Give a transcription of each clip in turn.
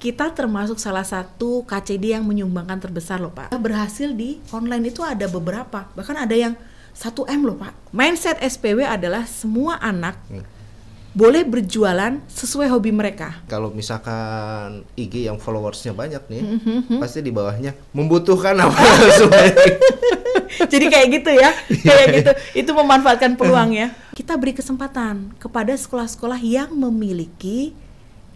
kita termasuk salah satu KCD yang menyumbangkan terbesar loh Pak. Berhasil di online itu ada beberapa, bahkan ada yang 1M loh Pak. Mindset SPW adalah semua anak hmm. boleh berjualan sesuai hobi mereka. Kalau misalkan IG yang followersnya banyak nih, hmm, hmm, hmm, pasti di bawahnya membutuhkan apa sesuai. Jadi kayak gitu ya, kayak iya, iya. gitu. Itu memanfaatkan peluang ya. Kita beri kesempatan kepada sekolah-sekolah yang memiliki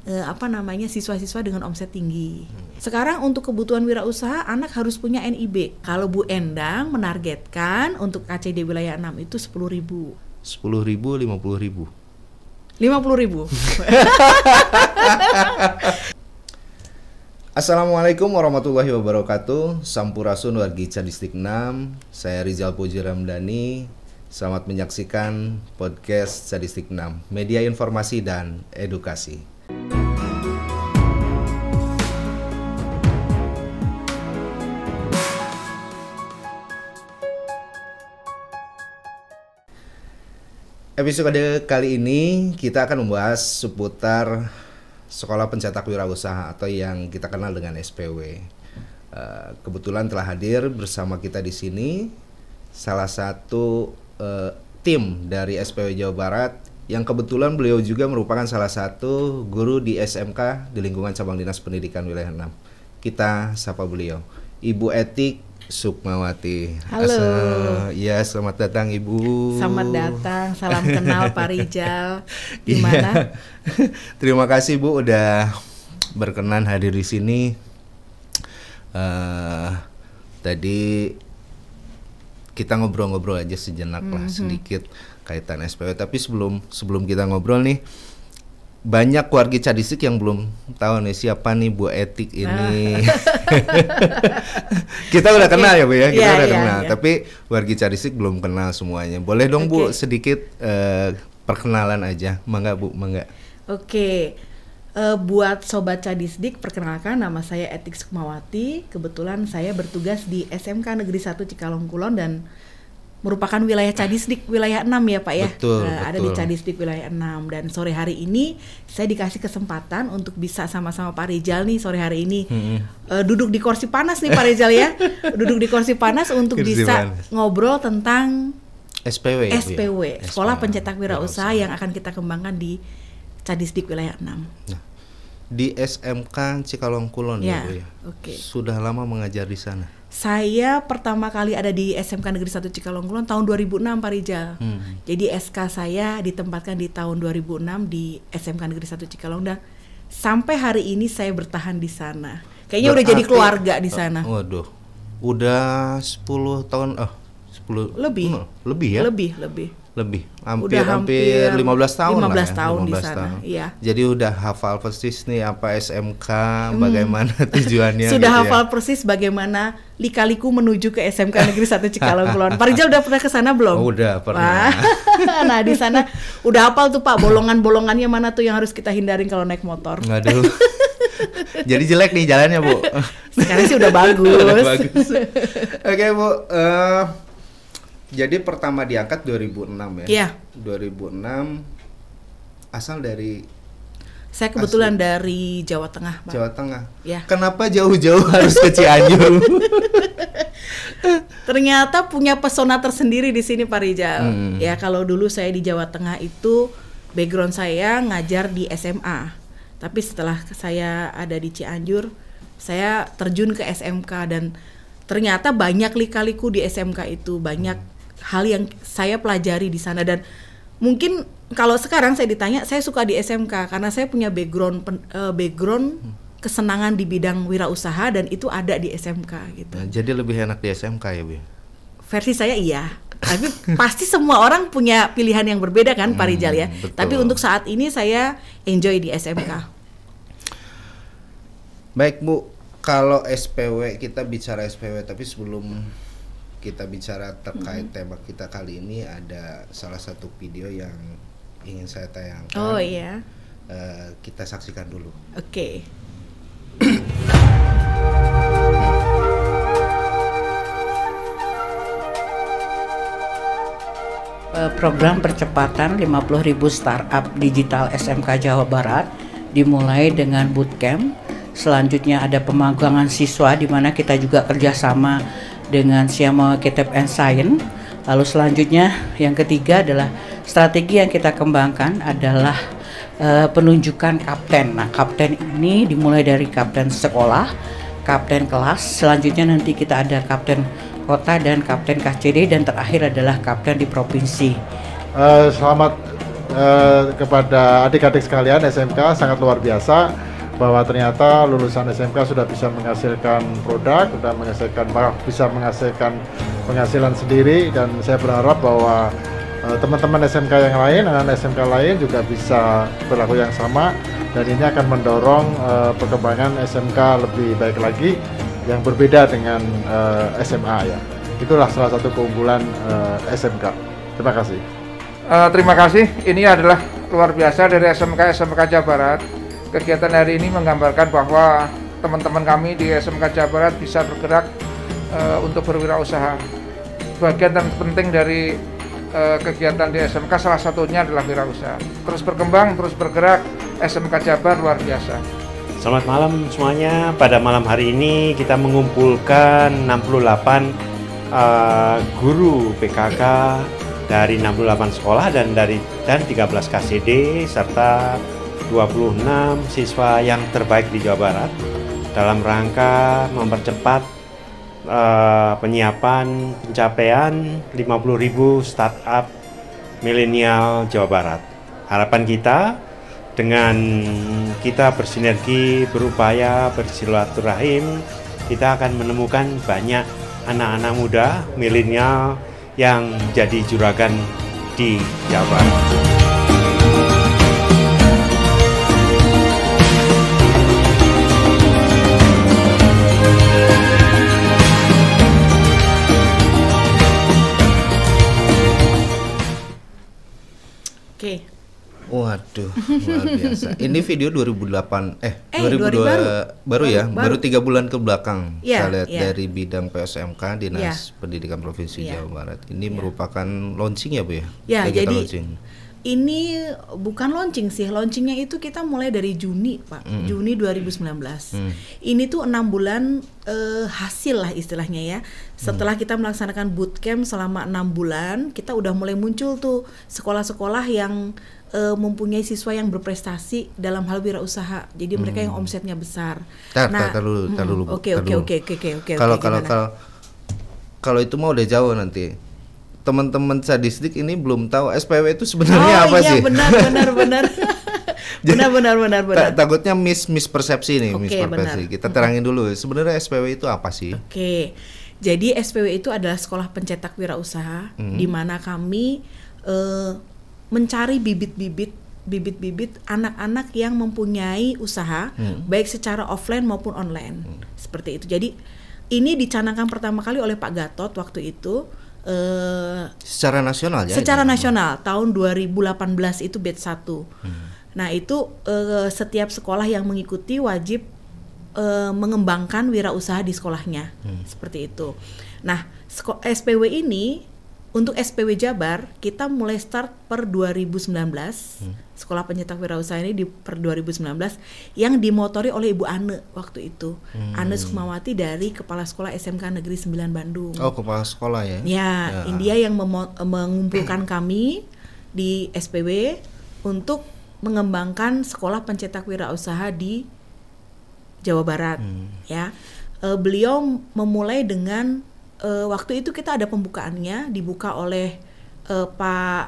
eh, apa namanya siswa-siswa dengan omset tinggi. Sekarang untuk kebutuhan wirausaha anak harus punya NIB. Kalau Bu Endang menargetkan untuk KCD wilayah 6 itu sepuluh ribu. sepuluh ribu, 50 ribu. ribu. Assalamualaikum warahmatullahi wabarakatuh Sampurasun wargi Candistik 6 Saya Rizal Puji Ramdhani Selamat menyaksikan podcast Sadistik 6 Media informasi dan edukasi Episode kali ini kita akan membahas seputar Sekolah Pencetak Wirausaha atau yang kita kenal dengan SPW. Eh, kebetulan telah hadir bersama kita di sini salah satu eh, tim dari SPW Jawa Barat yang kebetulan beliau juga merupakan salah satu guru di SMK di lingkungan cabang Dinas Pendidikan Wilayah 6. Kita sapa beliau. Ibu Etik Sukmawati. Halo. Asal, ya, selamat datang Ibu. Selamat datang. Salam kenal Pak Rijal. Iya. Gimana? Ya. Terima kasih Bu udah berkenan hadir di sini. Uh, tadi kita ngobrol-ngobrol aja sejenak mm -hmm. lah mhm. sedikit kaitan SPW. Tapi sebelum sebelum kita ngobrol nih banyak warga cadisik yang belum tahu nih siapa nih Bu Etik ah. ini. ah. kita udah okay. kenal ya Bu ya, kita yeah, udah yeah, kenal. Yeah. Tapi warga cadisik belum kenal semuanya. Boleh dong okay. Bu sedikit uh, perkenalan aja, mangga Bu, mangga. Oke. Okay. Uh, eh, buat sobat Cadisdik, perkenalkan nama saya Etik Sukmawati. Kebetulan saya bertugas di SMK Negeri 1 Cikalong dan merupakan wilayah Cadisdik wilayah 6 ya Pak ya. Betul, uh, eh, betul. Ada di Cadisdik wilayah 6 dan sore hari ini saya dikasih kesempatan untuk bisa sama-sama Pak Rizal nih sore hari ini hmm. uh, duduk di kursi panas nih Pak Rizal ya. duduk di kursi panas untuk kursi bisa panas. ngobrol tentang SPW SPW, ya? ya? Sekolah Pencetak Wirausaha yang akan kita kembangkan di Cadisdik wilayah 6. Nah di SMK Cikalong ya, ya Bu ya. Okay. Sudah lama mengajar di sana. Saya pertama kali ada di SMK Negeri 1 Cikalongkulon tahun 2006 Pak Rijal. Hmm. Jadi SK saya ditempatkan di tahun 2006 di SMK Negeri 1 Cikalong dan sampai hari ini saya bertahan di sana. Kayaknya Berarti, udah jadi keluarga di sana. Uh, waduh. Udah 10 tahun eh sepuluh 10 lebih. Uh, lebih ya? Lebih, lebih lebih hampir udah hampir 15 tahun 15 lah ya, tahun 15 di sana tahun. ya jadi udah hafal persis nih apa SMK hmm. bagaimana tujuannya sudah gitu ya. hafal ya. persis bagaimana likaliku menuju ke SMK Negeri 1 Cikalong Kulon Pak Riza udah pernah ke sana belum oh, udah pernah nah di sana udah hafal tuh Pak bolongan-bolongannya mana tuh yang harus kita hindarin kalau naik motor aduh jadi jelek nih jalannya Bu sekarang sih udah bagus, udah bagus. oke Bu uh, jadi pertama diangkat 2006 ya. Iya. 2006 asal dari saya kebetulan Asli. dari Jawa Tengah, Pak. Jawa Tengah. Ya. Kenapa jauh-jauh harus ke Cianjur? Ternyata punya pesona tersendiri di sini Pak Rijal. Hmm. Ya, kalau dulu saya di Jawa Tengah itu background saya ngajar di SMA. Tapi setelah saya ada di Cianjur, saya terjun ke SMK dan ternyata banyak lika-liku di SMK itu, banyak hmm hal yang saya pelajari di sana dan mungkin kalau sekarang saya ditanya saya suka di SMK karena saya punya background uh, background kesenangan di bidang wirausaha dan itu ada di SMK gitu. Nah, jadi lebih enak di SMK ya, Bu. Versi saya iya. Tapi pasti semua orang punya pilihan yang berbeda kan, hmm, Pak Rijal ya. Betul. Tapi untuk saat ini saya enjoy di SMK. Baik, Bu. Kalau SPW kita bicara SPW tapi sebelum kita bicara terkait hmm. tema kita kali ini ada salah satu video yang ingin saya tayangkan. Oh iya. Uh, kita saksikan dulu. Oke. Okay. Eh, program percepatan 50.000 startup digital SMK Jawa Barat dimulai dengan bootcamp. Selanjutnya ada pemagangan siswa di mana kita juga kerjasama dengan siapa Kitab and Science. Lalu selanjutnya yang ketiga adalah strategi yang kita kembangkan adalah uh, penunjukan kapten. Nah, kapten ini dimulai dari kapten sekolah, kapten kelas, selanjutnya nanti kita ada kapten kota dan kapten KCD dan terakhir adalah kapten di provinsi. Uh, selamat uh, kepada adik-adik sekalian SMK sangat luar biasa bahwa ternyata lulusan SMK sudah bisa menghasilkan produk, sudah menghasilkan bisa menghasilkan penghasilan sendiri dan saya berharap bahwa eh, teman-teman uh, SMK yang lain, anak SMK lain juga bisa berlaku yang sama dan ini akan mendorong uh, perkembangan SMK lebih baik lagi yang berbeda dengan uh, eh, SMA ya. Itulah salah satu keunggulan uh, SMK. Terima kasih. Uh, terima kasih. Ini adalah luar biasa dari SMK SMK Jawa Barat. Kegiatan hari ini menggambarkan bahwa teman-teman kami di SMK Jawa Barat bisa bergerak e, untuk berwirausaha. Bagian yang penting dari e, kegiatan di SMK salah satunya adalah wirausaha. Terus berkembang, terus bergerak, SMK Jabar luar biasa. Selamat malam semuanya. Pada malam hari ini kita mengumpulkan 68 uh, eh, guru PKK dari 68 sekolah dan dari dan 13 KCD serta 26 siswa yang terbaik di Jawa Barat dalam rangka mempercepat uh, penyiapan pencapaian 50.000 startup milenial Jawa Barat. Harapan kita dengan kita bersinergi, berupaya bersilaturahim, kita akan menemukan banyak anak-anak muda milenial yang jadi juragan di Jawa Barat. Waduh, luar biasa. Ini video 2008 eh, eh 2002 baru, baru ya, baru tiga bulan ke belakang. Yeah, saya lihat yeah. dari bidang PSMK Dinas yeah. Pendidikan Provinsi yeah. Jawa Barat. Ini yeah. merupakan launching ya, Bu ya? Ya, jadi launching. ini bukan launching sih. Launchingnya itu kita mulai dari Juni, Pak. Mm. Juni 2019. Mm. Ini tuh enam bulan eh, hasil lah istilahnya ya. Setelah mm. kita melaksanakan bootcamp selama enam bulan, kita udah mulai muncul tuh sekolah-sekolah yang uh, mempunyai siswa yang berprestasi dalam hal wirausaha. Jadi hmm. mereka yang hmm. omsetnya besar. Tar, nah, tar, tar dulu, hmm, Oke, oke, oke, oke, oke. Kalau kalau kalau itu mau udah jauh nanti. Teman-teman sadistik ini belum tahu SPW itu sebenarnya oh, apa iya, sih? benar benar benar. benar benar benar benar. takutnya miss mispersepsi nih, okay, mispersepsi. Benar. Kita terangin dulu sebenarnya SPW itu apa sih? Oke. Okay. Jadi SPW itu adalah sekolah pencetak wirausaha hmm. di mana kami uh, mencari bibit-bibit bibit-bibit anak-anak yang mempunyai usaha hmm. baik secara offline maupun online hmm. seperti itu. Jadi ini dicanangkan pertama kali oleh Pak Gatot waktu itu eh, secara nasional ya. Secara ini. nasional tahun 2018 itu batch 1. Hmm. Nah, itu eh, setiap sekolah yang mengikuti wajib eh, mengembangkan wirausaha di sekolahnya. Hmm. Seperti itu. Nah, SPW ini untuk SPW Jabar, kita mulai start per 2019. Hmm. Sekolah Pencetak Wirausaha ini di per 2019 yang dimotori oleh Ibu Ane waktu itu. Hmm. Ane Sukmawati dari Kepala Sekolah SMK Negeri 9 Bandung. Oh, kepala sekolah ya. Ya, ya. India yang mengumpulkan kami di SPW untuk mengembangkan Sekolah Pencetak Wirausaha di Jawa Barat, hmm. ya. E, beliau memulai dengan uh, waktu itu kita ada pembukaannya dibuka oleh uh, Pak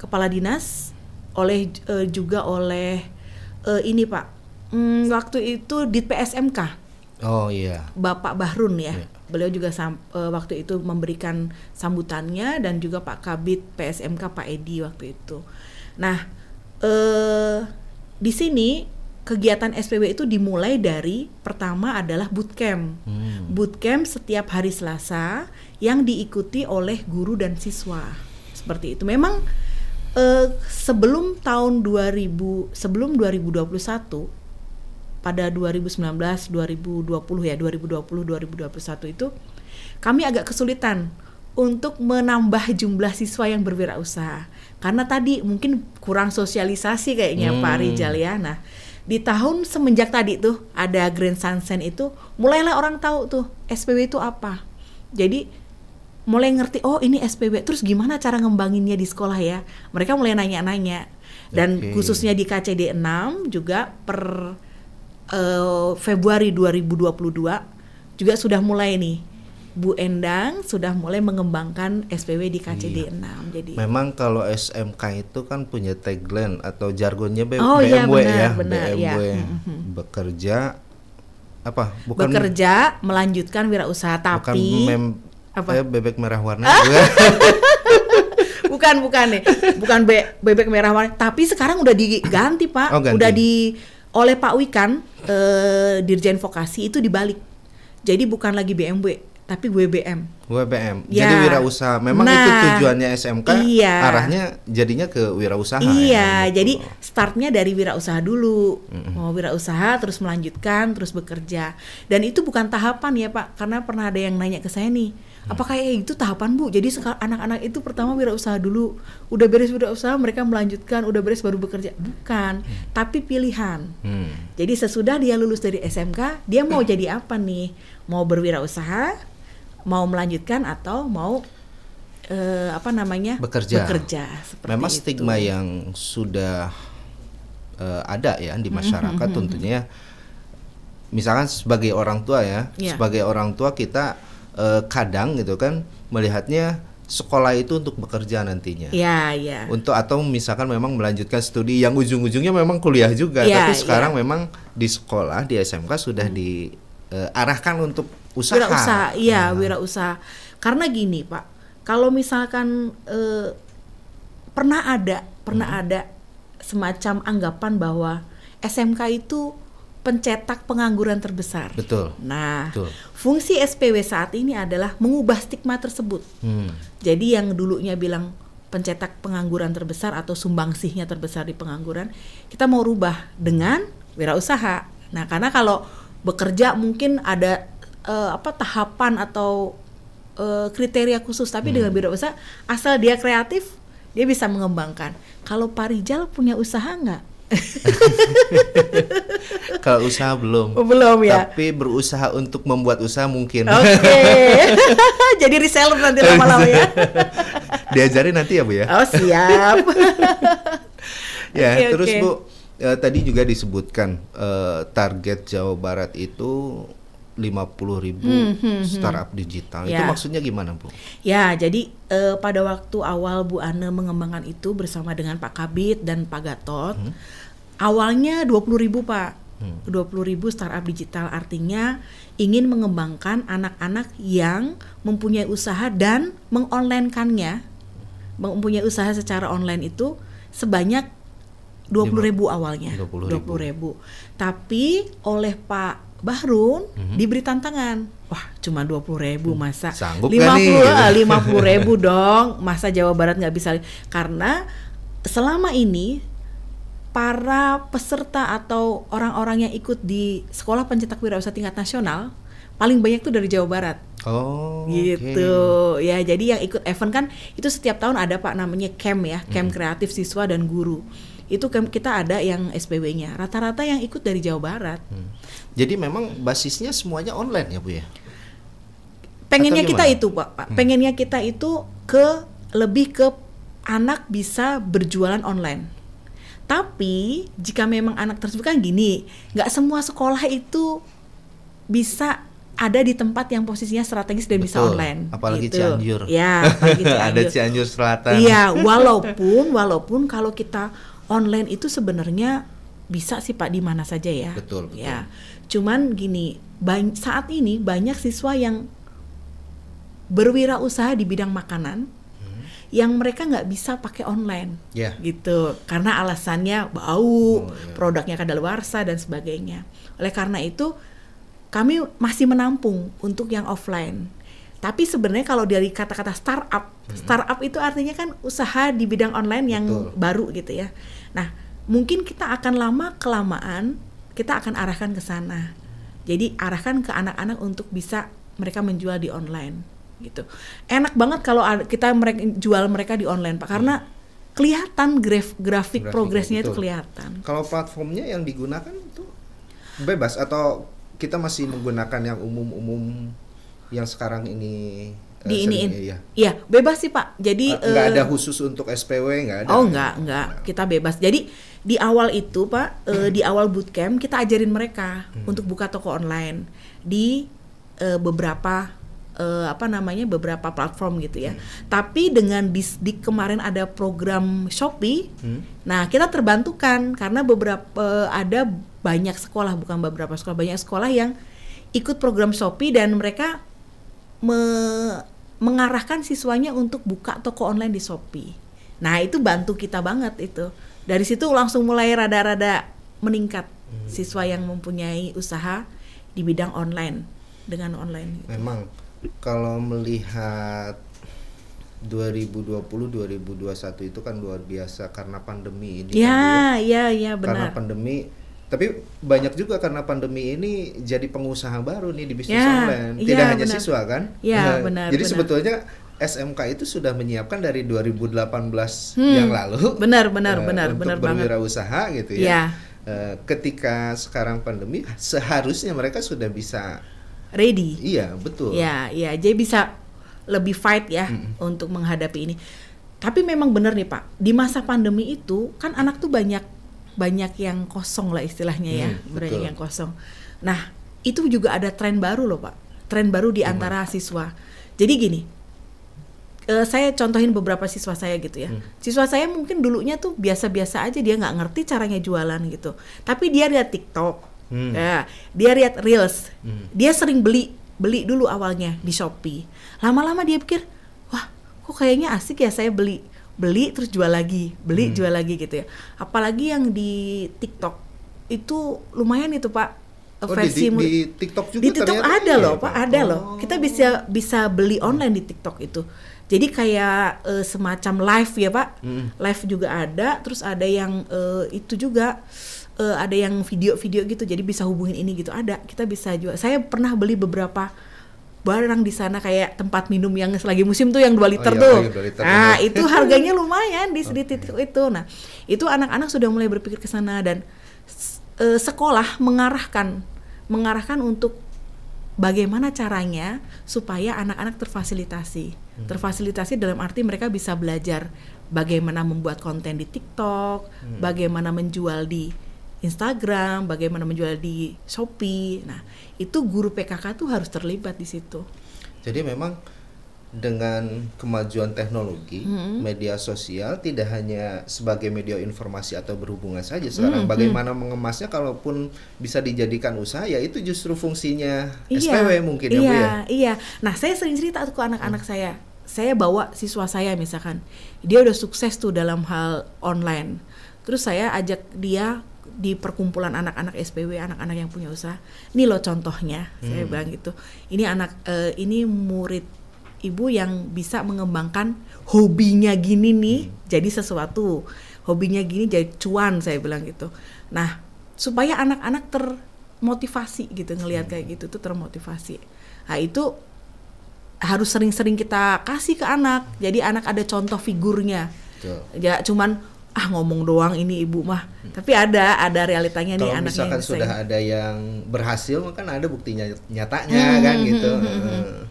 Kepala Dinas oleh uh, juga oleh uh, ini Pak hmm, waktu itu di PSMK Oh iya. Bapak Bahrun ya. Yeah. Beliau juga sam, uh, waktu itu memberikan sambutannya dan juga Pak Kabit PSMK Pak Edi waktu itu. Nah, uh, di sini kegiatan SPW itu dimulai dari pertama adalah bootcamp. Hmm. Bootcamp setiap hari Selasa yang diikuti oleh guru dan siswa. Seperti itu. Memang eh, sebelum tahun 2000 sebelum 2021 pada 2019, 2020 ya, 2020, 2021 itu kami agak kesulitan untuk menambah jumlah siswa yang berwirausaha. Karena tadi mungkin kurang sosialisasi kayaknya hmm. Pak Rijal ya. Nah, di tahun semenjak tadi tuh ada Grand Sunset itu mulailah orang tahu tuh SPW itu apa. Jadi mulai ngerti oh ini SPW terus gimana cara ngembanginnya di sekolah ya. Mereka mulai nanya-nanya. Dan okay. khususnya di KCD 6 juga per uh, Februari 2022 juga sudah mulai nih Bu Endang sudah mulai mengembangkan SPW di KCD iya. 6. Jadi Memang kalau SMK itu kan punya tagline atau jargonnya B oh, BMW iya, benar, ya, benar, BMW ya. Mm-hmm. bekerja apa? Bukan bekerja melanjutkan wirausaha tapi bukan mem, apa? Eh, bebek merah warna ah. bukan bukan nih bukan be bebek merah warna tapi sekarang udah diganti pak oh, ganti. udah di oleh Pak Wikan eh, dirjen vokasi itu dibalik jadi bukan lagi BMW tapi WBM. WBM. Ya. Jadi wirausaha. Memang nah, itu tujuannya SMK iya. arahnya jadinya ke wirausaha. Ya. Iya, ya. jadi startnya dari wirausaha dulu. Mm-hmm. Mau wirausaha terus melanjutkan, terus bekerja. Dan itu bukan tahapan ya, Pak. Karena pernah ada yang nanya ke saya nih, mm. apakah ya itu tahapan, Bu? Jadi anak-anak itu pertama wirausaha dulu. Udah beres wirausaha, mereka melanjutkan, udah beres baru bekerja. Bukan, mm. tapi pilihan. Mm. Jadi sesudah dia lulus dari SMK, dia mau mm. jadi apa nih? Mau berwirausaha mau melanjutkan atau mau eh, apa namanya bekerja. bekerja Memang itu. stigma yang sudah eh, ada ya di mm-hmm, masyarakat -hmm. tentunya. Mm-hmm. Misalkan sebagai orang tua ya, yeah. sebagai orang tua kita eh, kadang gitu kan melihatnya sekolah itu untuk bekerja nantinya. Iya, iya. Untuk atau misalkan memang melanjutkan studi yang ujung-ujungnya memang kuliah juga, yeah, tapi sekarang yeah. memang di sekolah di SMK sudah hmm. diarahkan eh, uh, untuk usaha. usaha, iya, nah. usaha. Karena gini, Pak. Kalau misalkan eh, pernah ada, pernah hmm. ada semacam anggapan bahwa SMK itu pencetak pengangguran terbesar. Betul. Nah, Betul. fungsi SPW saat ini adalah mengubah stigma tersebut. Hmm. Jadi yang dulunya bilang pencetak pengangguran terbesar atau sumbangsihnya terbesar di pengangguran, kita mau rubah dengan wirausaha. Nah, karena kalau bekerja mungkin ada uh, apa tahapan atau uh, kriteria khusus tapi hmm. dengan biro usaha asal dia kreatif dia bisa mengembangkan kalau Parijal punya usaha nggak kalau usaha belum. Oh, belum ya. Tapi berusaha untuk membuat usaha mungkin. Oke. Okay. Jadi reseller nanti lama-lama ya. Diajarin nanti ya, Bu ya. Oh, siap. ya, okay, terus okay. Bu, Ya, tadi juga disebutkan uh, target Jawa Barat itu lima puluh ribu hmm, hmm, hmm. startup hmm. digital ya. itu maksudnya gimana bu? Ya jadi uh, pada waktu awal Bu Ane mengembangkan itu bersama dengan Pak Kabit dan Pak Gatot hmm. awalnya 20 ribu pak hmm. 20 ribu startup digital artinya ingin mengembangkan anak-anak yang mempunyai usaha dan mengonlinekannya mempunyai usaha secara online itu sebanyak dua puluh ribu awalnya puluh ribu. ribu tapi oleh Pak Bahrun mm-hmm. diberi tantangan. Wah, cuma dua puluh ribu hmm, masa. lima puluh ah, lima puluh ribu dong. Masa Jawa Barat nggak bisa karena selama ini para peserta atau orang-orang yang ikut di Sekolah Pencetak Wirausaha Tingkat Nasional paling banyak tuh dari Jawa Barat. Oh, gitu. Okay. Ya, jadi yang ikut event kan itu setiap tahun ada Pak namanya camp ya, camp hmm. kreatif siswa dan guru itu kan kita ada yang SPW-nya. Rata-rata yang ikut dari Jawa Barat. Hmm. Jadi memang basisnya semuanya online ya Bu ya? Pengennya kita itu Pak, Hmm. pengennya kita itu ke lebih ke anak bisa berjualan online. Tapi jika memang anak tersebut kan gini, nggak semua sekolah itu bisa ada di tempat yang posisinya strategis dan Betul. bisa online. Apalagi gitu. Cianjur. Ya, Cianjur. ada Cianjur Selatan. Iya, walaupun walaupun kalau kita online itu sebenarnya bisa sih Pak di mana saja ya. Betul, betul. Ya. Cuman gini, saat ini banyak siswa yang berwirausaha di bidang makanan hmm. yang mereka nggak bisa pakai online, yeah. gitu karena alasannya bau, oh, yeah. produknya kadaluarsa dan sebagainya. Oleh karena itu kami masih menampung untuk yang offline. Tapi sebenarnya kalau dari kata-kata startup, mm-hmm. startup itu artinya kan usaha di bidang online yang Betul. baru gitu ya. Nah, mungkin kita akan lama kelamaan kita akan arahkan ke sana. Jadi arahkan ke anak-anak untuk bisa mereka menjual di online gitu. Enak banget kalau kita mereka jual mereka di online Pak karena hmm. kelihatan graf, grafik, grafik progresnya itu kelihatan. Kalau platformnya yang digunakan itu bebas atau kita masih menggunakan yang umum-umum yang sekarang ini eh, di ini iya. ya bebas sih pak jadi nggak uh, ada khusus untuk SPW nggak ada oh nggak ya. nggak nah. kita bebas jadi di awal itu pak uh, di awal bootcamp kita ajarin mereka hmm. untuk buka toko online di uh, beberapa uh, apa namanya beberapa platform gitu ya. Hmm. Tapi dengan di kemarin ada program Shopee. Hmm. Nah, kita terbantukan karena beberapa ada banyak sekolah bukan beberapa sekolah, banyak sekolah yang ikut program Shopee dan mereka me mengarahkan siswanya untuk buka toko online di Shopee. Nah, itu bantu kita banget itu. Dari situ langsung mulai rada-rada meningkat hmm. siswa yang mempunyai usaha di bidang online dengan online. Gitu. Memang kalau melihat 2020 2021 itu kan luar biasa karena pandemi ini. Ya, kan ya, ya, ya benar. Karena pandemi tapi banyak juga karena pandemi ini jadi pengusaha baru nih di bisnis ya, online. Ya, Tidak ya, hanya benar. siswa kan? Ya, nah, benar. Jadi benar. sebetulnya SMK itu sudah menyiapkan dari 2018 hmm, yang lalu. Benar, benar, uh, benar, untuk benar berwirausaha gitu ya. ya. Uh, ketika sekarang pandemi seharusnya mereka sudah bisa ready. Iya, betul. Iya, iya, jadi bisa lebih fight ya mm untuk menghadapi ini. Tapi memang benar nih Pak, di masa pandemi itu kan anak tuh banyak banyak yang kosong lah istilahnya ya, hmm, banyak yang kosong. Nah, itu juga ada tren baru loh Pak. Tren baru di antara siswa. Jadi gini, eh, saya contohin beberapa siswa saya gitu ya. Hmm. Siswa saya mungkin dulunya tuh biasa-biasa aja dia nggak ngerti caranya jualan gitu. Tapi dia lihat TikTok, Hmm. Nah, dia lihat reels. Hmm. Dia sering beli beli dulu awalnya di Shopee. Lama-lama dia pikir, "Wah, kok kayaknya asik ya saya beli." Beli terus jual lagi, beli hmm. jual lagi gitu ya. Apalagi yang di TikTok itu lumayan itu, Pak. Oh, versi di, di, di TikTok juga Di TikTok ada iya, loh, Pak, ada oh. loh. Kita bisa bisa beli online di TikTok itu. Jadi kayak e, semacam live ya, Pak. Hmm. Live juga ada, terus ada yang e, itu juga uh, ada yang video-video gitu jadi bisa hubungin ini gitu ada kita bisa jual saya pernah beli beberapa barang di sana kayak tempat minum yang lagi musim tuh yang dua oh liter iya, oh, iya, tuh. Iya, liter nah, itu harganya lumayan di, di titik itu. Nah, itu anak-anak sudah mulai berpikir ke sana dan e, sekolah mengarahkan mengarahkan untuk bagaimana caranya supaya anak-anak terfasilitasi. Hmm. Terfasilitasi dalam arti mereka bisa belajar bagaimana membuat konten di TikTok, hmm. bagaimana menjual di Instagram, bagaimana menjual di Shopee. Nah, itu guru PKK tuh harus terlibat di situ. Jadi memang dengan kemajuan teknologi, hmm. media sosial tidak hanya sebagai media informasi atau berhubungan saja sekarang. Hmm, hmm. bagaimana mengemasnya, kalaupun bisa dijadikan usaha, ya itu justru fungsinya iya, SPW mungkin ya, iya, ya Bu Iya, nah saya sering cerita tuh ke anak-anak mm. saya. Saya bawa siswa saya misalkan, dia udah sukses tuh dalam hal online. Terus saya ajak dia di perkumpulan anak-anak SPW, anak-anak yang punya usaha. Ini loh contohnya, hmm. saya bilang gitu. Ini anak uh, ini murid ibu yang bisa mengembangkan hobinya gini nih hmm. jadi sesuatu. Hobinya gini jadi cuan, saya bilang gitu. Nah, supaya anak-anak termotivasi gitu ngelihat hmm. kayak gitu tuh termotivasi. Nah, itu harus sering-sering kita kasih ke anak. Jadi anak ada contoh figurnya. Ya cuman ah ngomong doang ini ibu mah hmm. tapi ada ada realitanya nih anaknya misalkan sudah ada yang berhasil kan ada buktinya nyatanya hmm, kan hmm, gitu hmm, hmm, hmm.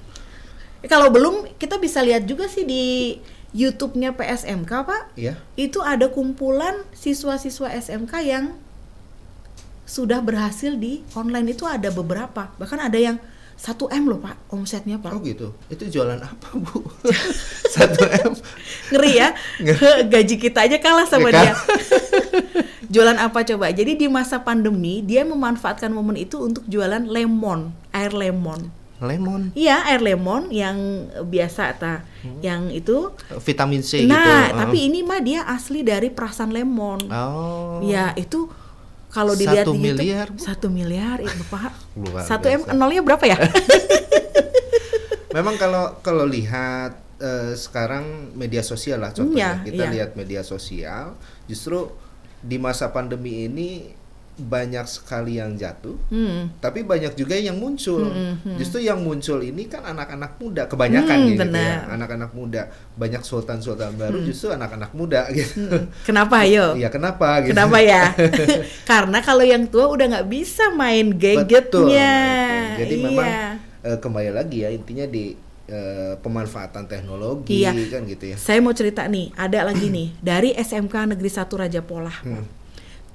Eh, kalau belum kita bisa lihat juga sih di YouTube-nya PSMK pak ya. itu ada kumpulan siswa-siswa SMK yang sudah berhasil di online itu ada beberapa bahkan ada yang 1 M loh pak omsetnya pak oh gitu itu jualan apa bu 1 M ngeri ya gaji kita aja kalah sama iya kan? dia jualan apa coba jadi di masa pandemi dia memanfaatkan momen itu untuk jualan lemon air lemon lemon iya air lemon yang biasa ta hmm. yang itu vitamin C nah gitu. tapi oh. ini mah dia asli dari perasan lemon oh ya itu kalau dilihat satu miliar satu miliar itu eh, pak satu m nolnya berapa ya memang kalau kalau lihat Eh, sekarang media sosial lah contohnya. yeah, kita yeah. lihat media sosial justru di masa pandemi ini banyak sekali yang jatuh, hmm. tapi banyak juga yang muncul. Hmm, hmm. hmm. Justru yang muncul ini kan anak-anak muda kebanyakan hmm, ya gitu ya, anak-anak muda banyak sultan-sultan baru hmm. justru anak-anak muda gitu. Hmm, kenapa yo? Iya kenapa? Gitu. Kenapa ya? Karena kalau yang tua udah nggak bisa main gadgetnya. Betul, nah Jadi iya. memang eh, kembali lagi ya intinya di Eh, pemanfaatan teknologi iya. kan gitu ya. Saya mau cerita nih, ada lagi nih dari SMK Negeri 1 Raja Pola. Hmm.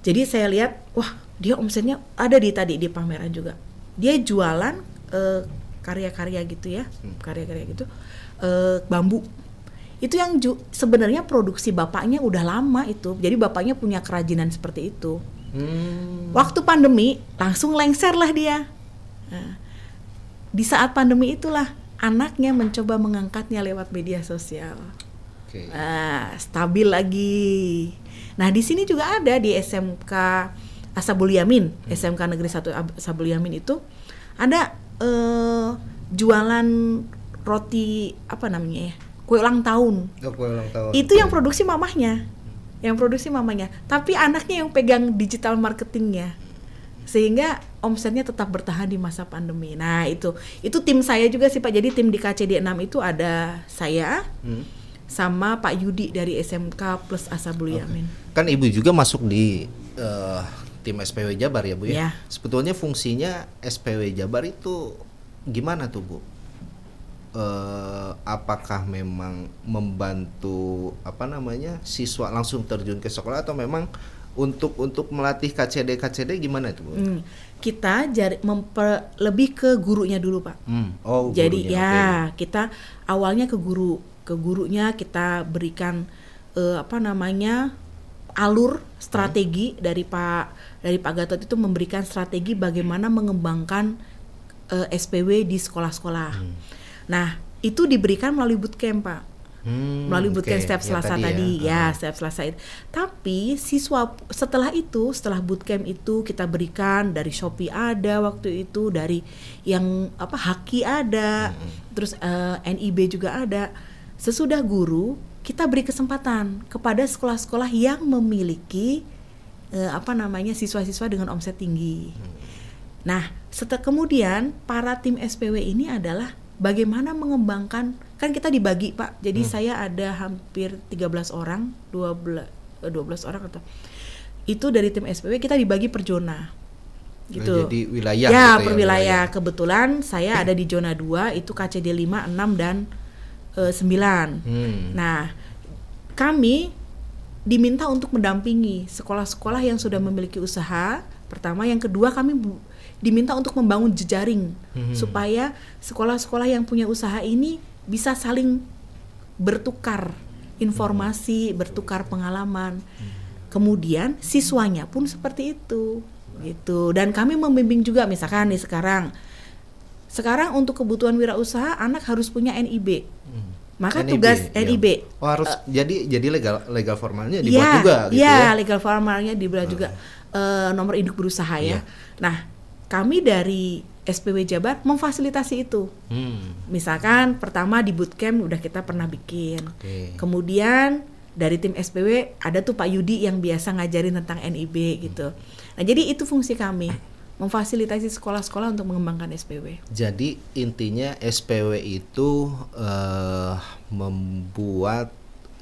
Jadi saya lihat, wah dia omsetnya ada di tadi di pameran juga. Dia jualan eh, karya-karya uh, gitu ya, hmm. karya-karya gitu uh, bambu itu yang sebenarnya produksi bapaknya udah lama itu jadi bapaknya punya kerajinan seperti itu hmm. waktu pandemi langsung lengser lah dia nah, di saat pandemi itulah anaknya mencoba mengangkatnya lewat media sosial. Okay. Nah, stabil lagi. Nah, di sini juga ada di SMK Asabul Yamin, hmm. SMK Negeri 1 Asabul Yamin itu ada uh, jualan roti apa namanya ya? Kue ulang tahun. Oh, kue ulang tahun. Itu yang produksi mamahnya. Yang produksi mamanya, tapi anaknya yang pegang digital marketingnya sehingga omsetnya tetap bertahan di masa pandemi. Nah, itu itu tim saya juga sih Pak. Jadi tim di KCD6 itu ada saya hmm. sama Pak Yudi dari SMK plus Asabul okay. Yamin. Kan Ibu juga masuk di uh, tim SPW Jabar ya, Bu ya. Yeah. Sebetulnya fungsinya SPW Jabar itu gimana tuh, Bu? Uh, apakah memang membantu apa namanya siswa langsung terjun ke sekolah atau memang untuk untuk melatih KCD KCD gimana itu Hmm. Kita jari, memper, lebih ke gurunya dulu Pak. Hmm. Oh. Jadi gurunya, ya kita awalnya ke guru ke gurunya kita berikan uh, apa namanya alur strategi hmm. dari Pak dari Pak Gatot itu memberikan strategi bagaimana hmm. mengembangkan uh, eh, SPW di sekolah-sekolah. Hmm. Nah itu diberikan melalui bootcamp Pak hmm, melalui bootcamp okay. setiap ya, Selasa ya, tadi, tadi ya, ya setiap Selasa itu. Tapi siswa setelah itu, setelah bootcamp itu kita berikan dari Shopee ada waktu itu, dari yang apa Haki ada, hmm. terus uh, eh, NIB juga ada. Sesudah guru, kita beri kesempatan kepada sekolah-sekolah yang memiliki uh, apa namanya siswa-siswa dengan omset tinggi. Hmm. Nah, setelah kemudian para tim SPW ini adalah bagaimana mengembangkan kan kita dibagi pak jadi hmm. saya ada hampir 13 orang 12 12 eh, orang atau itu dari tim SPW kita dibagi per zona gitu. Jadi wilayah ya, gitu ya per ya, wilayah. wilayah. Kebetulan saya ada di zona 2 itu KCD 5, 6 dan e, eh, 9. Hmm. Nah, kami diminta untuk mendampingi sekolah-sekolah yang sudah memiliki usaha. Pertama, yang kedua kami diminta untuk membangun jejaring hmm. supaya sekolah-sekolah yang punya usaha ini bisa saling bertukar informasi, bertukar pengalaman. Kemudian siswanya pun seperti itu, gitu. Dan kami membimbing juga misalkan nih sekarang, sekarang untuk kebutuhan wirausaha anak harus punya NIB. Maka NIB, tugas iya. NIB. Oh harus uh, jadi jadi legal legal formalnya iya, dibuat yeah, juga gitu ya. ya. legal formalnya dibuat uh. juga uh, nomor induk berusaha yeah. ya. Iya. Nah, kami dari SPW Jabar memfasilitasi itu. Hmm. Misalkan pertama di bootcamp udah kita pernah bikin. Okay. Kemudian dari tim SPW ada tuh Pak Yudi yang biasa ngajarin tentang NIB gitu. Nah, jadi itu fungsi kami memfasilitasi sekolah-sekolah untuk mengembangkan SPW. Jadi intinya SPW itu uh, membuat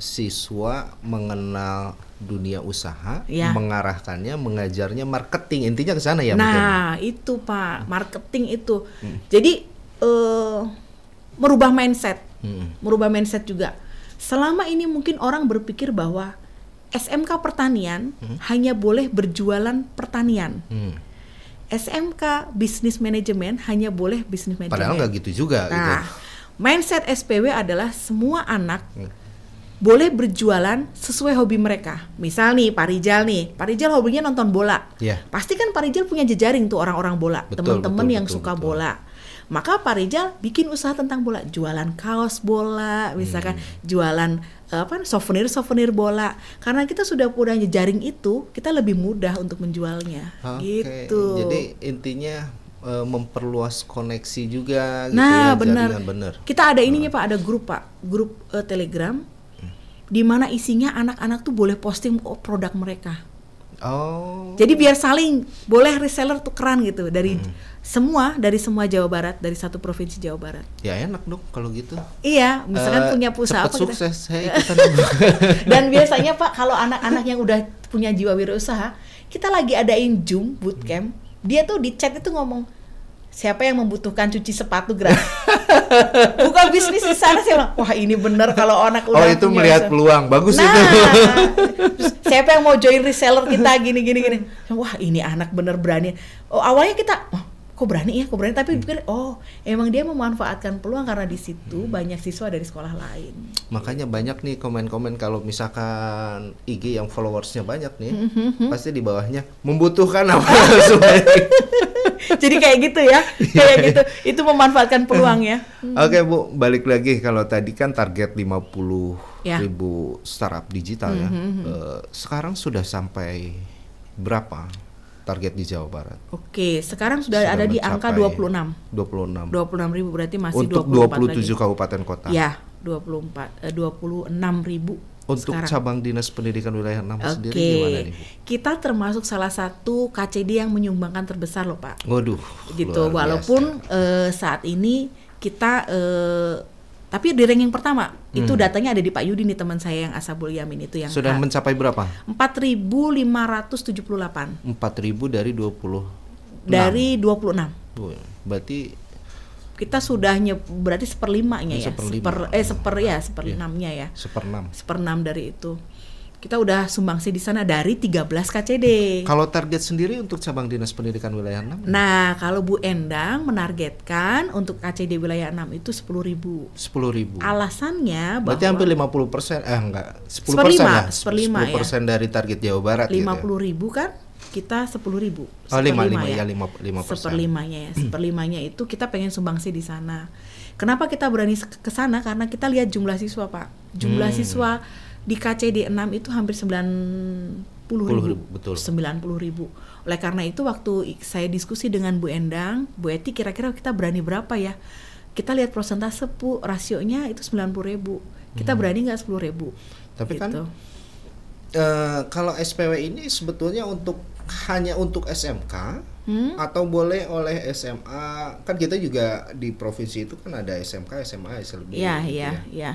siswa mengenal dunia usaha, ya. mengarahkannya, mengajarnya marketing. Intinya ke sana ya. Nah, mungkin. itu Pak, hmm. marketing itu. Hmm. Jadi uh, merubah mindset, hmm. merubah mindset juga. Selama ini mungkin orang berpikir bahwa SMK pertanian hmm. hanya boleh berjualan pertanian. Hmm. SMK bisnis manajemen hanya boleh bisnis manajemen. Padahal nggak gitu juga. Nah, gitu. mindset SPW adalah semua anak. Hmm boleh berjualan sesuai hobi mereka. Misal nih Pak nih, Parijal hobinya nonton bola. Yeah. Pasti kan Parijal punya jejaring tuh orang-orang bola, teman-teman yang betul, suka betul. bola. Maka Parijal bikin usaha tentang bola, jualan kaos bola, misalkan hmm. jualan eh, apa souvenir-souvenir bola. Karena kita sudah punya jejaring itu, kita lebih mudah untuk menjualnya. Okay. Gitu. Jadi intinya eh, memperluas koneksi juga gitu nah, gitu ya benar. Kita ada ininya oh. Pak, ada grup Pak, grup uh, Telegram di mana isinya anak-anak tuh boleh posting produk mereka. Oh. Jadi biar saling boleh reseller tukeran gitu dari hmm. semua dari semua Jawa Barat dari satu provinsi Jawa Barat. Ya enak dong kalau gitu. Iya, misalkan uh, punya pusat apa gitu. sukses kita. Hey, Dan biasanya Pak kalau anak-anak yang udah punya jiwa wirausaha, kita lagi adain Zoom bootcamp, dia tuh di chat itu ngomong siapa yang membutuhkan cuci sepatu gratis? Buka bisnis di sana sih, bilang, wah ini bener kalau anak udah Oh itu melihat usaha. peluang, bagus nah, itu. Nah, siapa yang mau join reseller kita gini gini gini? Wah ini anak bener berani. Oh awalnya kita, oh, kok berani ya kok berani tapi hmm. pikir oh emang dia memanfaatkan peluang karena di situ hmm. banyak siswa dari sekolah lain makanya banyak nih komen-komen kalau misalkan IG yang followersnya banyak nih hmm, hmm, hmm pasti di bawahnya membutuhkan apa jadi kayak gitu ya kayak gitu itu memanfaatkan peluang ya hmm. oke okay, bu balik lagi kalau tadi kan target 50 ya. ribu startup digital ya. hmm ya uh, sekarang sudah sampai berapa target di Jawa Barat. Oke, sekarang sudah, sudah ada di angka 26. 26. 26 ribu berarti masih Untuk 24 27 lagi. kabupaten kota. Ya, 24 eh, 26 ribu untuk sekarang. cabang dinas pendidikan wilayah 6 okay. sendiri gimana nih? Kita termasuk salah satu KCD yang menyumbangkan terbesar loh Pak. Waduh. Gitu walaupun uh, saat ini kita uh, tapi di ranking pertama itu hmm. datanya ada di Pak Yudi nih teman saya yang Asabul Yamin itu yang Sudah K. mencapai berapa? 4578. 4000 dari 20 dari 26. Bu, berarti kita sudah nye, berarti seperlimanya ya, seperlima. seper eh seper ya nya ya, iya. seperenam seperenam dari itu kita udah sumbangsi di sana dari 13 KCD. Kalau target sendiri untuk cabang Dinas Pendidikan Wilayah 6? Nah, kalau Bu Endang menargetkan untuk KCD Wilayah 6 itu 10 ribu. 10 ribu. Alasannya bahwa... Berarti hampir 50 persen, eh enggak, 10 persen ya? 10 ya. persen ya. dari target Jawa Barat 50 gitu ya. ribu kan? kita 10 ribu. Oh 5, 5, iya, ya 5, lima persen. Seperlimanya ya, seperlimanya itu kita pengen sumbangsi di sana. Kenapa kita berani ke sana? Karena kita lihat jumlah siswa pak, jumlah hmm. siswa di KCD 6 itu hampir 90 ribu, betul. 90 ribu. Oleh karena itu waktu saya diskusi dengan Bu Endang, Bu Eti kira-kira kita berani berapa ya? Kita lihat persentase Bu, rasionya itu 90 ribu. Kita hmm. berani nggak 10 ribu? Tapi kan, gitu. kan uh, kalau SPW ini sebetulnya untuk hanya untuk SMK hmm? atau boleh oleh SMA kan kita juga di provinsi itu kan ada SMK SMA SLB ya, gitu ya ya ya, ya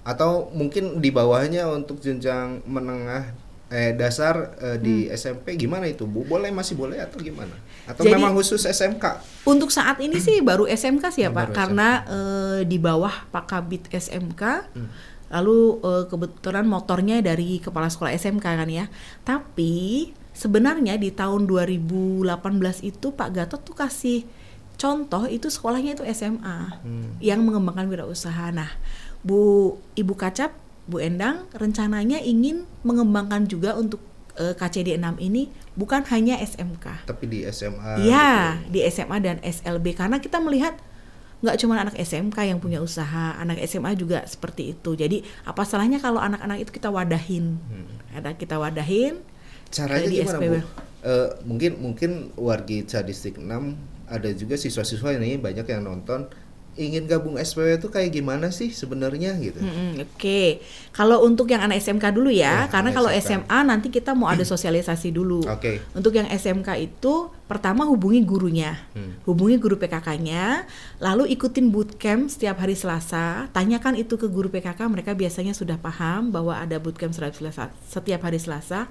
atau mungkin di bawahnya untuk jenjang menengah eh dasar eh, di hmm. SMP gimana itu Bu? Boleh masih boleh atau gimana? Atau Jadi, memang khusus SMK? Untuk saat ini sih baru SMK sih ya, Pak karena eh, di bawah Pak Kabit SMK. Hmm. Lalu eh, kebetulan motornya dari kepala sekolah SMK kan ya. Tapi sebenarnya di tahun 2018 itu Pak Gatot tuh kasih contoh itu sekolahnya itu SMA hmm. yang mengembangkan wirausaha. Nah, Bu Ibu Kacap, Bu Endang rencananya ingin mengembangkan juga untuk uh, eh, KCD6 ini bukan hanya SMK. Tapi di SMA. Iya, gitu. di SMA dan SLB karena kita melihat nggak cuma anak SMK yang punya usaha, anak SMA juga seperti itu. Jadi apa salahnya kalau anak-anak itu kita wadahin, hmm. ada kita wadahin. Caranya di gimana SPB. bu? Uh, mungkin mungkin wargi Cadistik 6 ada juga siswa-siswa ini banyak yang nonton ingin gabung SPW itu kayak gimana sih sebenarnya gitu. Hmm, Oke, okay. kalau untuk yang anak SMK dulu ya, ya karena kalau SMA nanti kita mau ada sosialisasi dulu. Oke. Okay. Untuk yang SMK itu pertama hubungi gurunya, hmm. hubungi guru PKK-nya, lalu ikutin bootcamp setiap hari Selasa. Tanyakan itu ke guru PKK, mereka biasanya sudah paham bahwa ada bootcamp setiap hari Selasa.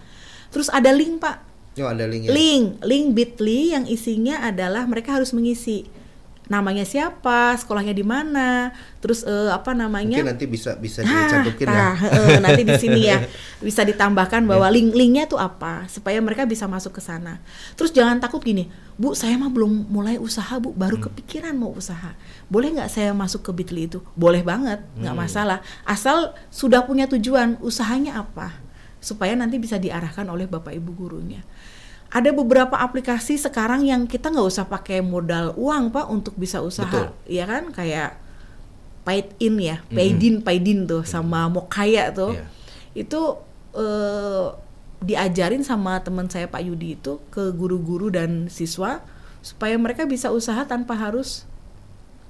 Terus ada link pak. Oh, ada link. ya. Link, link Bitly yang isinya adalah mereka harus mengisi namanya siapa, sekolahnya di mana, terus uh, apa namanya? Mungkin nanti bisa bisa ah, dicantumkin nah, ya. Uh, nanti di sini ya bisa ditambahkan bahwa yeah. link-linknya tuh apa supaya mereka bisa masuk ke sana. Terus jangan takut gini, Bu, saya mah belum mulai usaha, Bu, baru hmm. kepikiran mau usaha. Boleh nggak saya masuk ke Bitly itu? Boleh banget, nggak hmm. masalah. Asal sudah punya tujuan, usahanya apa? supaya nanti bisa diarahkan oleh bapak ibu gurunya ada beberapa aplikasi sekarang yang kita nggak usah pakai modal uang pak untuk bisa usaha, Betul. ya kan? Kayak paid in ya, paid mm paid in tuh sama mau kaya tuh, yeah. itu uh, diajarin sama teman saya Pak Yudi itu ke guru-guru dan siswa supaya mereka bisa usaha tanpa harus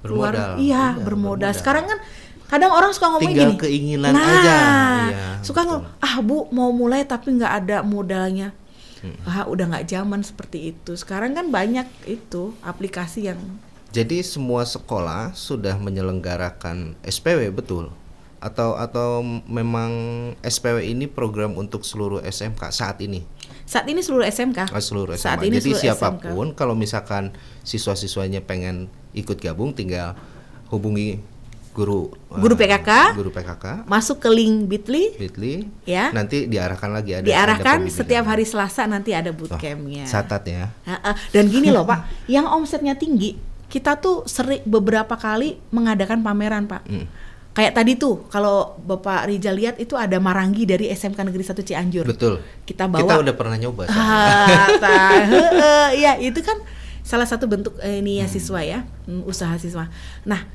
Keluar, iya, iya bermodal. bermodal. Sekarang kan kadang orang suka ngomong Tinggal gini. keinginan nah, aja. Iya, suka ngomong, ah bu mau mulai tapi nggak ada modalnya hmm. ah udah nggak zaman seperti itu sekarang kan banyak itu aplikasi yang jadi semua sekolah sudah menyelenggarakan SPW betul atau atau memang SPW ini program untuk seluruh SMK saat ini saat ini seluruh SMK oh, seluruh SMK saat ini jadi seluruh siapapun SMK. kalau misalkan siswa-siswanya pengen ikut gabung tinggal hubungi guru guru eh, PKK guru PKK masuk ke link Bitly Bitly ya nanti diarahkan lagi ada diarahkan ada setiap hari Selasa nanti ada bootcampnya oh, catat ya dan gini loh Pak yang omsetnya tinggi kita tuh sering beberapa kali mengadakan pameran Pak hmm. Kayak tadi tuh, kalau Bapak Rijal lihat itu ada marangi dari SMK Negeri 1 Cianjur. Betul. Kita bawa. Kita udah pernah nyoba. Ah, ya itu kan salah satu bentuk eh, ini ya hmm. siswa ya, hmm, usaha siswa. Nah,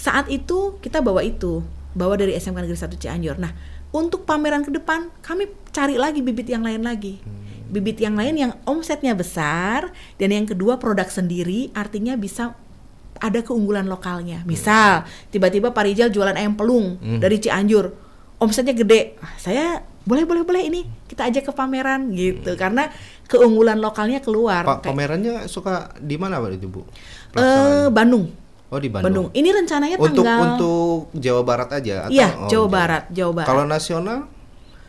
saat itu kita bawa itu bawa dari SMK Negeri 1 Cianjur nah untuk pameran ke depan kami cari lagi bibit yang lain lagi hmm. bibit yang lain yang omsetnya besar dan yang kedua produk sendiri artinya bisa ada keunggulan lokalnya hmm. misal tiba-tiba Pak Rijal jualan ayam pelung hmm. dari Cianjur omsetnya gede ah, saya boleh boleh boleh ini kita ajak ke pameran gitu hmm. karena keunggulan lokalnya keluar. Pak, pamerannya suka di mana waktu itu bu? Eh, Bandung. Oh di Bandung. Bandung. Ini rencananya untuk, tanggal untuk Jawa Barat aja atau Iya, oh, Jawa Barat, Jawa Barat. Kalau nasional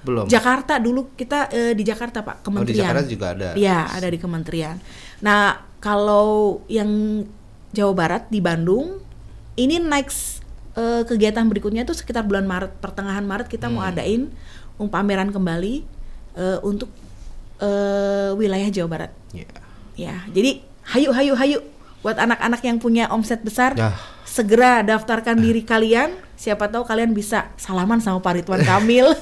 belum. Jakarta dulu kita eh, di Jakarta Pak, kementerian. Oh di Jakarta juga ada. Iya, ada di kementerian. Nah, kalau yang Jawa Barat di Bandung ini next eh, kegiatan berikutnya itu sekitar bulan Maret, pertengahan Maret kita hmm. mau adain um, pameran kembali eh, untuk eh, wilayah Jawa Barat. Iya. Yeah. Ya, jadi hayu hayu hayu buat anak-anak yang punya omset besar, nah. segera daftarkan nah. diri kalian. Siapa tahu kalian bisa salaman sama Pak Ridwan Kamil.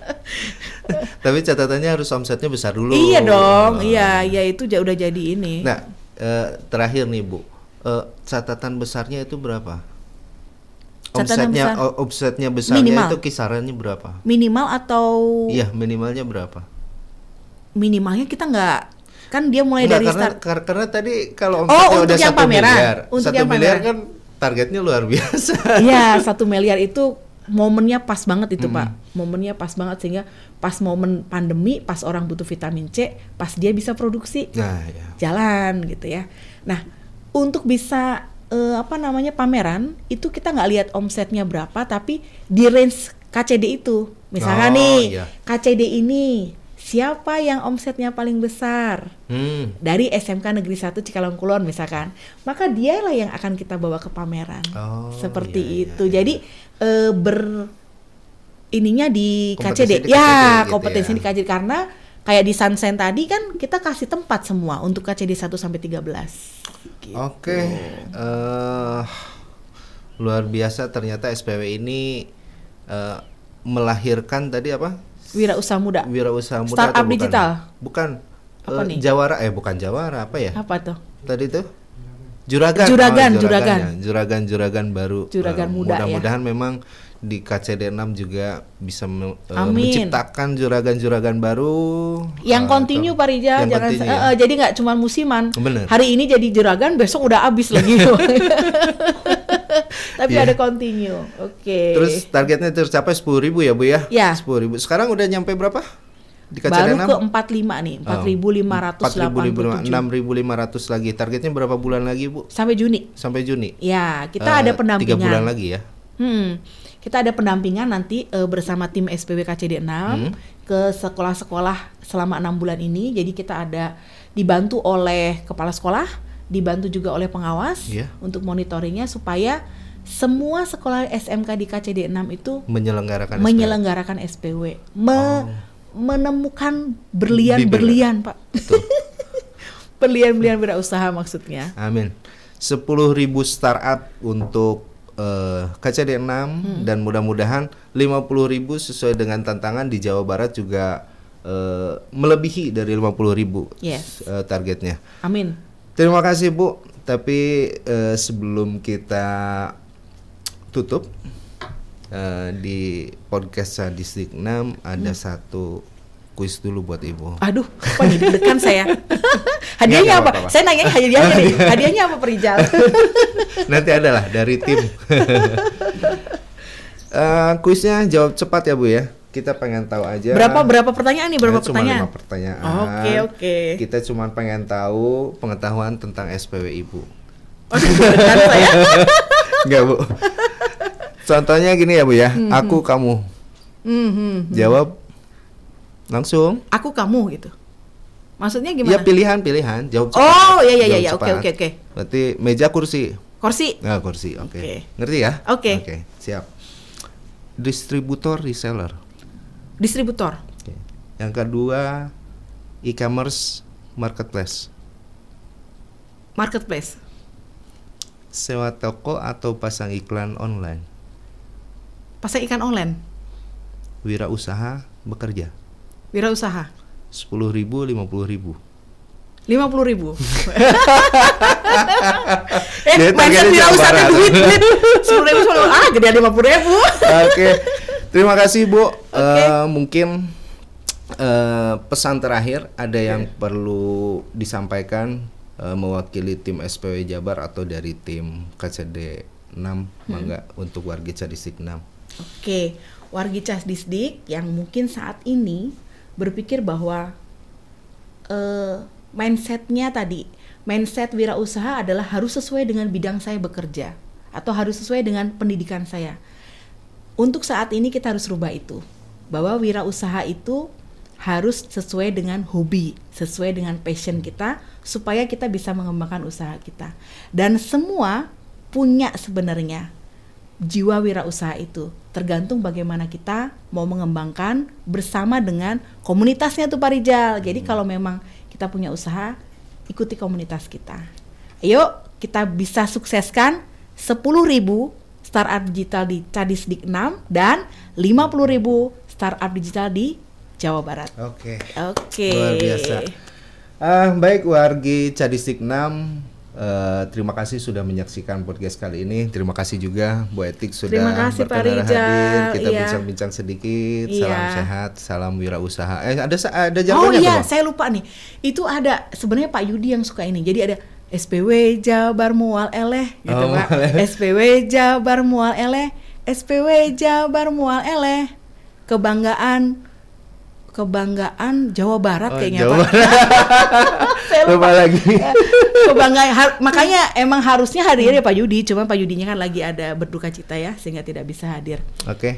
Tapi catatannya harus omsetnya besar dulu. Iya dong, oh. iya, iya itu udah jadi ini. Nah, eh, terakhir nih Bu, eh, catatan besarnya itu berapa? omsetnya, besar. omsetnya besarnya minimal. itu kisarannya berapa? Minimal atau? Iya, minimalnya berapa? Minimalnya kita nggak kan dia mulai Enggak, dari karena, start karena, karena tadi kalau oh untuk udah yang pameran miliar, untuk yang miliar pameran. kan targetnya luar biasa iya satu miliar itu momennya pas banget itu hmm. pak momennya pas banget sehingga pas momen pandemi pas orang butuh vitamin C pas dia bisa produksi nah, ya. jalan gitu ya nah untuk bisa uh, apa namanya pameran itu kita nggak lihat omsetnya berapa tapi di range KCD itu misalnya oh, nih iya. KCD ini siapa yang omsetnya paling besar hmm. dari SMK Negeri 1 Cikalong Kulon misalkan, maka dialah yang akan kita bawa ke pameran. Oh, Seperti iya, iya itu. Iya, Jadi iya. E, ber ininya di KCD. Di KCD ya, gitu ya. di KCD karena kayak di Sunsen tadi kan kita kasih tempat semua untuk KCD 1 sampai 13. Gitu. Oke. Okay. Uh, eh, luar biasa ternyata SPW ini uh, melahirkan tadi apa? wira muda usaha muda startup digital bukan apa uh, nih jawara eh bukan jawara apa ya apa tuh tadi tuh juragan juragan oh, juragan juragan ya. juragan baru eh, juragan uh, muda ya. mudah-mudahan ya? memang di KCD6 juga bisa me, uh, menciptakan juragan-juragan baru yang kontinu ah, uh, Pak yang jangan continue, uh, ya? uh, jadi nggak cuma musiman Bener. hari ini jadi juragan besok udah habis lagi tapi yeah. ada kontinu oke okay. terus targetnya tercapai sepuluh ribu ya Bu ya iya. sepuluh yeah. ribu sekarang udah nyampe berapa di baru ke 45 nih oh, ratus lagi targetnya berapa bulan lagi Bu sampai Juni sampai Juni ya kita uh, ada eh, pendampingan 3 bulan lagi ya hmm kita ada pendampingan nanti uh, bersama tim SPW KCD 6 hmm. ke sekolah-sekolah selama enam bulan ini jadi kita ada dibantu oleh kepala sekolah dibantu juga oleh pengawas yeah. untuk monitoringnya supaya semua sekolah SMK di KCD 6 itu menyelenggarakan menyelenggarakan SPW, SPW. Me oh menemukan berlian-berlian, Pak. berlian-berlian berusaha maksudnya. Amin. 10.000 startup untuk uh, KCD 6 hmm. dan mudah-mudahan 50.000 sesuai dengan tantangan di Jawa Barat juga uh, melebihi dari 50.000 yes. uh, targetnya. Amin. Terima kasih Bu. Tapi uh, sebelum kita tutup uh, di podcast Sadistik 6 ada hmm. satu kuis dulu buat ibu. Aduh, kok jadi dekan saya. hadiahnya apa? apa? Saya nanya hadiahnya nih. Hadiahnya apa Perijal? Nanti adalah dari tim. uh, kuisnya jawab cepat ya Bu ya. Kita pengen tahu aja. Berapa berapa pertanyaan nih? Berapa nah, pertanyaan? Cuma lima pertanyaan. Oke, oh, oke. Okay, okay. Kita cuma pengen tahu pengetahuan tentang SPW Ibu. Oh, saya. Enggak, Bu. Contohnya gini ya, Bu ya. Mm -hmm. Aku hmm. kamu. Mm -hmm. Jawab Langsung. Aku kamu gitu. Maksudnya gimana? Ya pilihan pilihan jawab cepat. Oh ya ya ya oke oke oke. Berarti meja kursi. Kursi. Nah kursi oke. Okay. Okay. Ngerti ya? Oke. Okay. Oke okay, siap. Distributor reseller. Distributor. Okay. Yang kedua e-commerce marketplace. Marketplace. Sewa toko atau pasang iklan online. Pasang iklan online. Wirausaha bekerja. Wirausaha. Sepuluh ribu, lima puluh ribu. Lima puluh ribu. eh, Jadi mindset wirausaha duit. Sepuluh ribu, sepuluh ah, gede lima puluh ribu. Oke, okay. terima kasih Bu. Okay. Uh, eh, mungkin uh, pesan terakhir ada yang yeah. perlu disampaikan uh, mewakili tim SPW Jabar atau dari tim KCD 6 hmm. untuk warga Cadisdik 6. Oke, okay. warga Cadisdik yang mungkin saat ini berpikir bahwa uh, mindsetnya tadi mindset wirausaha adalah harus sesuai dengan bidang saya bekerja atau harus sesuai dengan pendidikan saya untuk saat ini kita harus rubah itu bahwa wirausaha itu harus sesuai dengan hobi, sesuai dengan passion kita supaya kita bisa mengembangkan usaha kita. Dan semua punya sebenarnya jiwa wirausaha itu. Tergantung bagaimana kita mau mengembangkan bersama dengan komunitasnya tuh Pak Rijal. Jadi hmm. kalau memang kita punya usaha, ikuti komunitas kita. Ayo kita bisa sukseskan 10.000 startup digital di Cadisdik 6 dan 50.000 startup digital di Jawa Barat. Oke. Okay. Oke. Okay. Luar biasa. Uh, baik wargi Cadisdik 6 Eh, terima kasih sudah menyaksikan podcast kali ini. Terima kasih juga Bu Etik sudah terima kasih, Pak hadir. Kita bincang bincang-bincang sedikit. Iya. Salam sehat, salam wirausaha. Eh ada ada Oh iya, saya lupa nih. Itu ada sebenarnya Pak Yudi yang suka ini. Jadi ada SPW Jabar Mual Eleh gitu oh, Pak. SPW Jabar Mual Eleh, SPW Jabar Mual Eleh. Kebanggaan kebanggaan Jawa Barat oh, kayaknya Jawa Pak. Barat. lupa lagi. Ya kebanggaan har, makanya emang harusnya ya Pak Yudi cuma Pak Yudinya kan lagi ada berduka cita ya sehingga tidak bisa hadir oke okay.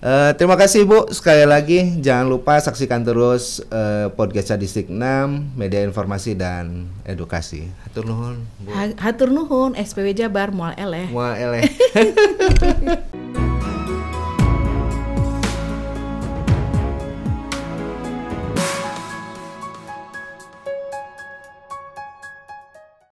Uh, eh, terima kasih Bu sekali lagi jangan lupa saksikan terus uh, podcast adistik 6 media informasi dan edukasi. Hatur nuhun Bu. Ha Hatur nuhun SPW Jabar mual eleh. Mual eleh.